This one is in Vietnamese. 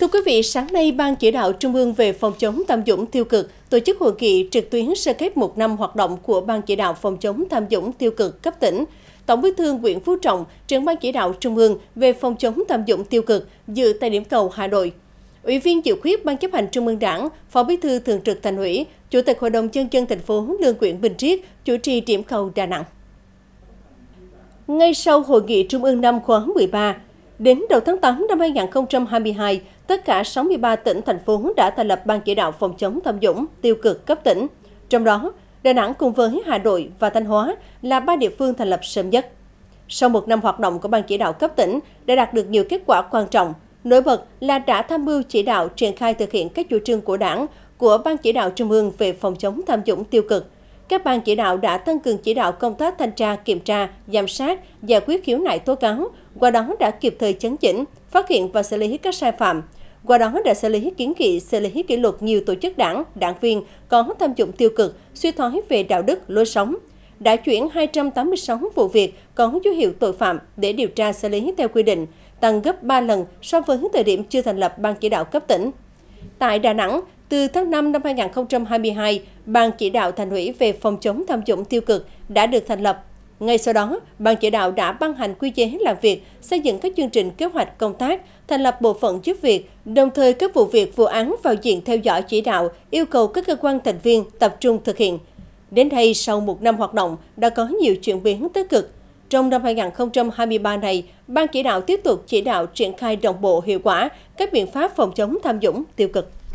Thưa quý vị, sáng nay Ban chỉ đạo Trung ương về phòng chống tham nhũng tiêu cực tổ chức hội nghị trực tuyến sơ kết một năm hoạt động của Ban chỉ đạo phòng chống tham nhũng tiêu cực cấp tỉnh. Tổng Bí thư Nguyễn Phú Trọng, trưởng Ban chỉ đạo Trung ương về phòng chống tham nhũng tiêu cực dự tại điểm cầu Hà Nội. Ủy viên dự khuyết Ban chấp hành Trung ương Đảng, Phó Bí thư Thường trực Thành ủy, Chủ tịch Hội đồng nhân dân thành phố Lương Nguyễn Bình Triết chủ trì điểm cầu Đà Nẵng. Ngay sau hội nghị Trung ương năm khóa 13, Đến đầu tháng 8 năm 2022, tất cả 63 tỉnh, thành phố đã thành lập Ban chỉ đạo phòng chống tham nhũng tiêu cực cấp tỉnh. Trong đó, Đà Nẵng cùng với Hà Nội và Thanh Hóa là ba địa phương thành lập sớm nhất. Sau một năm hoạt động của Ban chỉ đạo cấp tỉnh đã đạt được nhiều kết quả quan trọng. Nổi bật là đã tham mưu chỉ đạo triển khai thực hiện các chủ trương của Đảng, của Ban chỉ đạo Trung ương về phòng chống tham nhũng tiêu cực, các ban chỉ đạo đã tăng cường chỉ đạo công tác thanh tra, kiểm tra, giám sát, giải quyết khiếu nại tố cáo, qua đó đã kịp thời chấn chỉnh, phát hiện và xử lý các sai phạm. Qua đó đã xử lý kiến nghị, xử lý kỷ luật nhiều tổ chức đảng, đảng viên có tham dụng tiêu cực, suy thoái về đạo đức, lối sống, đã chuyển 286 vụ việc có dấu hiệu tội phạm để điều tra xử lý theo quy định, tăng gấp 3 lần so với thời điểm chưa thành lập ban chỉ đạo cấp tỉnh. Tại Đà Nẵng, từ tháng 5 năm 2022, Ban chỉ đạo thành ủy về phòng chống tham nhũng tiêu cực đã được thành lập. Ngay sau đó, Ban chỉ đạo đã ban hành quy chế làm việc, xây dựng các chương trình kế hoạch công tác, thành lập bộ phận giúp việc, đồng thời các vụ việc vụ án vào diện theo dõi chỉ đạo, yêu cầu các cơ quan thành viên tập trung thực hiện. Đến đây, sau một năm hoạt động, đã có nhiều chuyển biến tích cực. Trong năm 2023 này, Ban chỉ đạo tiếp tục chỉ đạo triển khai đồng bộ hiệu quả các biện pháp phòng chống tham nhũng tiêu cực.